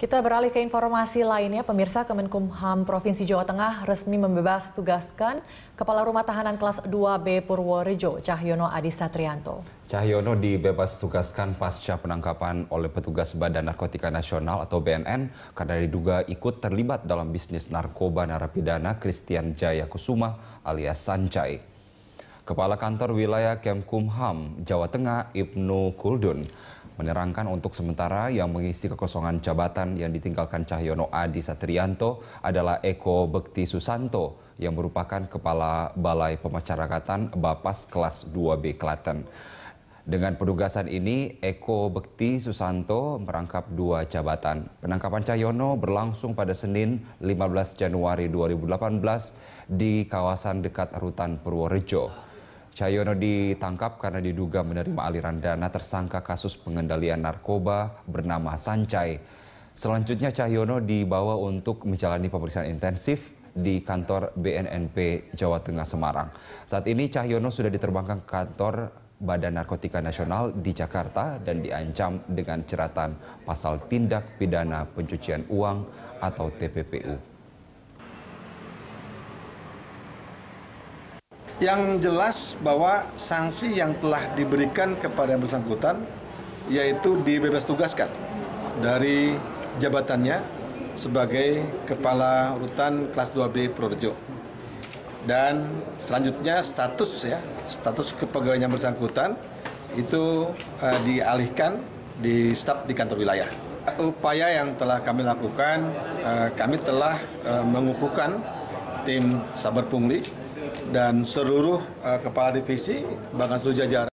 Kita beralih ke informasi lainnya, pemirsa Kemenkumham Provinsi Jawa Tengah resmi membebas tugaskan Kepala Rumah Tahanan kelas 2B Purworejo, Cahyono Adi Satrianto. Cahyono dibebas tugaskan pasca penangkapan oleh petugas Badan Narkotika Nasional atau BNN karena diduga ikut terlibat dalam bisnis narkoba narapidana Christian Jaya Kusuma alias Sancai. Kepala Kantor Wilayah Kemkumham Jawa Tengah Ibnu Kuldun menerangkan untuk sementara yang mengisi kekosongan jabatan yang ditinggalkan Cahyono Adi Satrianto adalah Eko Bekti Susanto yang merupakan Kepala Balai Pemasyarakatan Bapas kelas 2B Klaten. Dengan penugasan ini, Eko Bekti Susanto merangkap dua jabatan. Penangkapan Cahyono berlangsung pada Senin 15 Januari 2018 di kawasan dekat Rutan Purworejo. Cahyono ditangkap karena diduga menerima aliran dana tersangka kasus pengendalian narkoba bernama Sancai. Selanjutnya Cahyono dibawa untuk menjalani pemeriksaan intensif di kantor BNNP Jawa Tengah Semarang. Saat ini Cahyono sudah diterbangkan ke kantor Badan Narkotika Nasional di Jakarta dan diancam dengan ceratan pasal tindak pidana pencucian uang atau TPPU. yang jelas bahwa sanksi yang telah diberikan kepada yang bersangkutan yaitu dibebas tugaskan dari jabatannya sebagai Kepala Rutan Kelas 2B Purworejo. Dan selanjutnya status ya, status kepegawaian yang bersangkutan itu uh, dialihkan di staf di kantor wilayah. Upaya yang telah kami lakukan, uh, kami telah uh, mengukuhkan tim Saber Pungli dan seluruh eh, kepala divisi bahkan seluruh jajaran